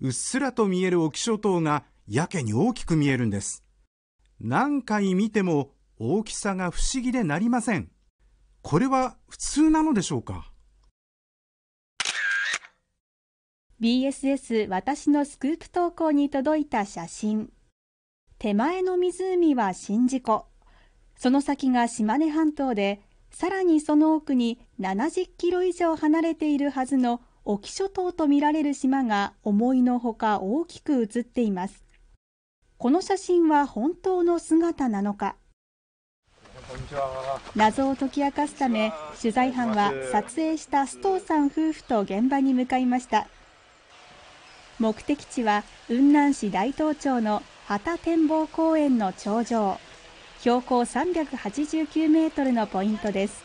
うっすらと見える沖諸島がやけに大きく見えるんです何回見ても大きさが不思議でなりませんこれは普通なのでしょうか BSS 私のスクープ投稿に届いた写真手前の湖は宍道湖その先が島根半島でさらにその奥に70キロ以上離れているはずの沖諸島とみられる島が思いのほか大きく写っていますこの写真は本当の姿なのか謎を解き明かすため取材班は撮影した須藤さん夫婦と現場に向かいました目的地は雲南市大東町の旗展望公園の頂上標高389メートルのポイントです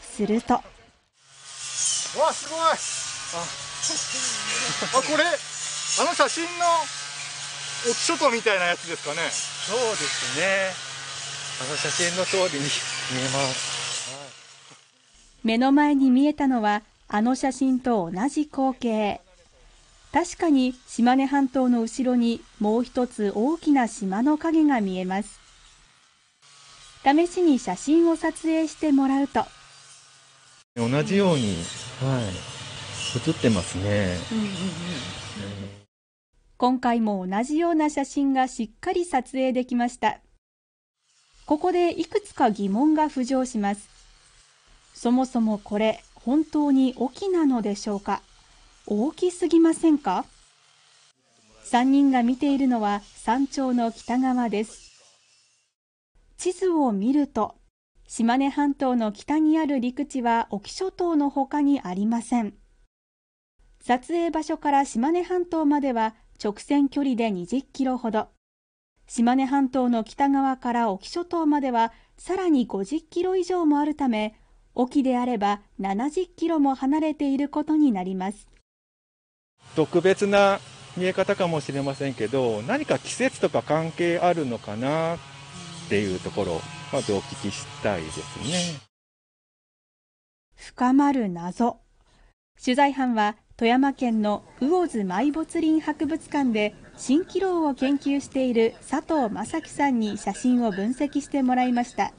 するとわすごいあこれあの写真の沖諸みたいなやつですかねそうですねあの写真の通りに 見えます、はい、目の前に見えたのはあの写真と同じ光景確かに島根半島の後ろにもう一つ大きな島の影が見えます試しに写真を撮影してもらうと同じように、はい、写ってますね、うんうんうん、今回も同じような写真がしっかり撮影できましたここでいくつか疑問が浮上しますそもそもこれ本当に隠なのでしょうか大きすぎませんか3人が見ているのは山頂の北側です地図を見ると島根半島の北にある陸地は隠岐諸島の他にありません撮影場所から島根半島までは直線距離で20キロほど。島根半島の北側から沖諸島まではさらに50キロ以上もあるため、沖であれば70キロも離れていることになります。特別な見え方かもしれませんけど、何か季節とか関係あるのかなっていうところ、まずお聞きしたいですね。深まる謎。取材班は富山県の魚津埋没林博物館で蜃気楼を研究している佐藤正樹さんに写真を分析してもらいました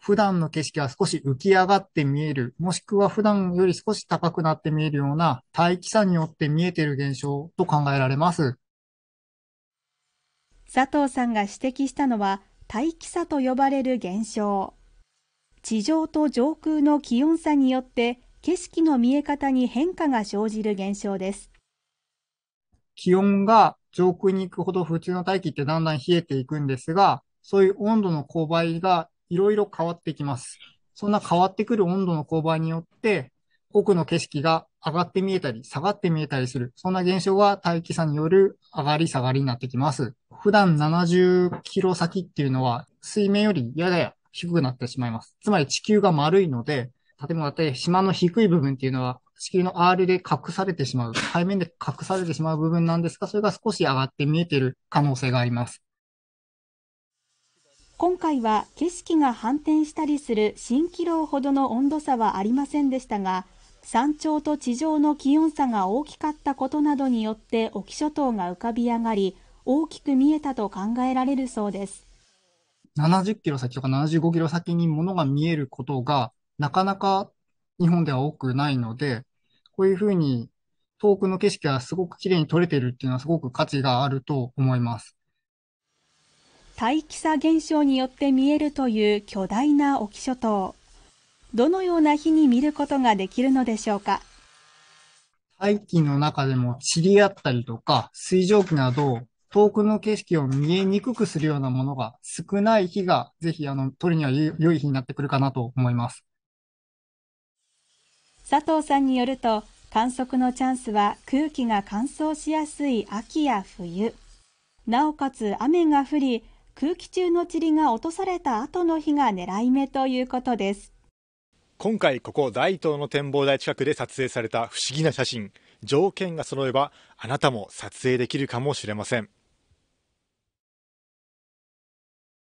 普段の景色は少し浮き上がって見える、もしくは普段より少し高くなって見えるような大気差によって見えている現象と考えられます。佐藤さんが指摘したのは大気差と呼ばれる現象。地上と上空の気温差によって景色の見え方に変化が生じる現象です。気温が上空に行くほど普通の大気ってだんだん冷えていくんですが、そういう温度の勾配がいろいろ変わってきます。そんな変わってくる温度の勾配によって、奥の景色が上がって見えたり、下がって見えたりする。そんな現象が大気差による上がり下がりになってきます。普段70キロ先っていうのは、水面よりやや低くなってしまいます。つまり地球が丸いので、建物だったり、島の低い部分っていうのは、地球の R で隠されてしまう、背面で隠されてしまう部分なんですが、それが少し上がって見えている可能性があります。今回は景色が反転したりする蜃気楼ほどの温度差はありませんでしたが、山頂と地上の気温差が大きかったことなどによって沖諸島が浮かび上がり、大きく見えたと考えられるそうです。70キロ先とか75キロ先に物が見えることが、なかなか日本では多くないので、こういうふうに遠くの景色がすごくきれいに撮れてるっていうのはすごく価値があると思います。大気差現象によって見えるという巨大な隠岐諸島。どのような日に見ることができるのでしょうか大気の中でも塵あったりとか水蒸気など遠くの景色を見えにくくするようなものが少ない日がぜひあの撮るには良い日になってくるかなと思います。佐藤さんによると観測のチャンスは空気が乾燥しやすい秋や冬なおかつ雨が降り空気中の塵が落とされた後の日が狙い目ということです今回ここ大東の展望台近くで撮影された不思議な写真条件が揃えばあなたも撮影できるかもしれません